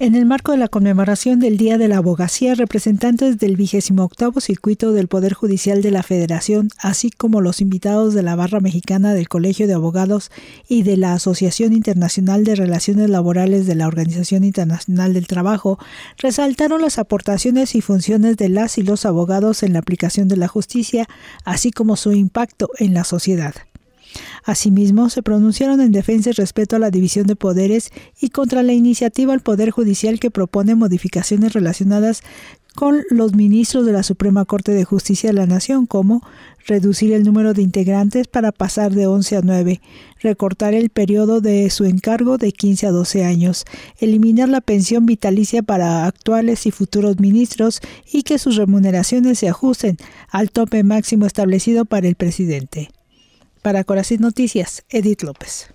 En el marco de la conmemoración del Día de la Abogacía, representantes del 28 Circuito del Poder Judicial de la Federación, así como los invitados de la Barra Mexicana del Colegio de Abogados y de la Asociación Internacional de Relaciones Laborales de la Organización Internacional del Trabajo, resaltaron las aportaciones y funciones de las y los abogados en la aplicación de la justicia, así como su impacto en la sociedad. Asimismo, se pronunciaron en defensa y respeto a la división de poderes y contra la iniciativa al Poder Judicial que propone modificaciones relacionadas con los ministros de la Suprema Corte de Justicia de la Nación, como reducir el número de integrantes para pasar de 11 a 9, recortar el periodo de su encargo de 15 a 12 años, eliminar la pensión vitalicia para actuales y futuros ministros y que sus remuneraciones se ajusten al tope máximo establecido para el presidente. Para Corazón Noticias, Edith López.